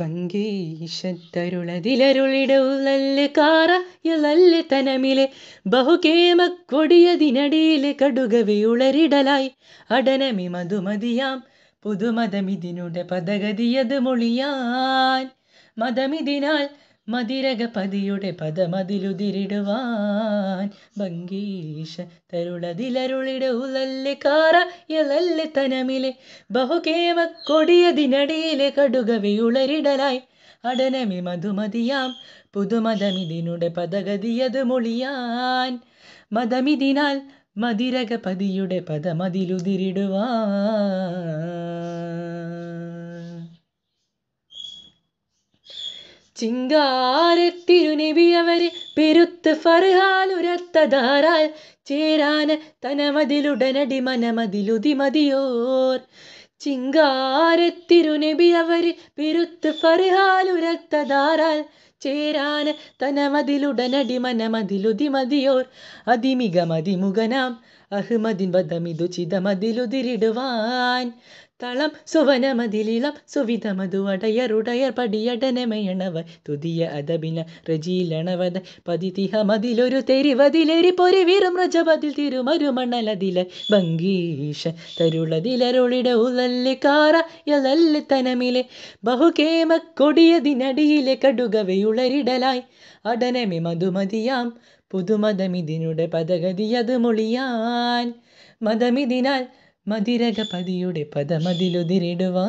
പങ്കീശത്തരുളതിലരുളിടവു നല്ല കാറയ നല്ല തനമിലെ ബഹുകേമക്കൊടിയതിനടിയിലെ കടുകവിയുളരിടലായി അടനമി മധുമതിയാം പുതുമതമിതിനുടെ പദഗതിയത് മൊഴിയാൻ മതമിതിനാൽ മതിരകപതിയുടെ പദമതിലുതിരിടുവാൻ ഭംഗീഷ തരുളതിലരുളിടെ ഉലല്ലെ കാറ എലല്ലെ തനമിലെ ബഹുകേമ കൊടിയതിനടിയിലെ കടുകവിയുളരിടലായി അടനമി മധുമതിയാം പുതുമതമിതിനുടെ പദഗതിയതു മൊളിയാൻ മതമിതിനാൽ മതിരകപതിയുടെ പദമതിലുതിരിടുവാൻ ചിങ്കാരത്തിരുനബി അവരെ പെരുത്ത് ഫർഹാലുരത്തതാരാൽ ചേരാന് തനമതിലുടനടി മനമതിലുതി മതിയോർ ചിങ്കാരത്തിരുനബി അവര് പെരുത്ത് ഫർഹാലുരത്തതാരാൽ ചേരാന് തനമതിലുടനടി മനമതിലുതി മതിയോർ അതിമികമതിമുഖനാം അഹ്മദിൻ വധമിതു ചിതമതിലുതിരിടുവാൻ തളം സുവനമതിലിളം സുവിതമതു അടയറുടയർ പടിയടനമയണവ തുതിയ അദബിന രജീലണവത പതിതിഹ മതിലൊരു തെരുവതിലേരി പൊരി വീരമൃജപതിൽ തിരുമരുമണലതില ഭംഗീഷ തരുളതിലരുളിട ഉലല്ലി കാറ യലല്ലി തനമിലെ ബഹുകേമ കൊടിയതിനടിയിലെ കടുകവയുളരിടലായി അടനമി മധുമതിയാം പുതുമതമിതിനുടെ അത് മൊഴിയാൻ മതമിതിനാൽ മതിരകപതിയുടെ പദമതിലുതിരിടുവാൻ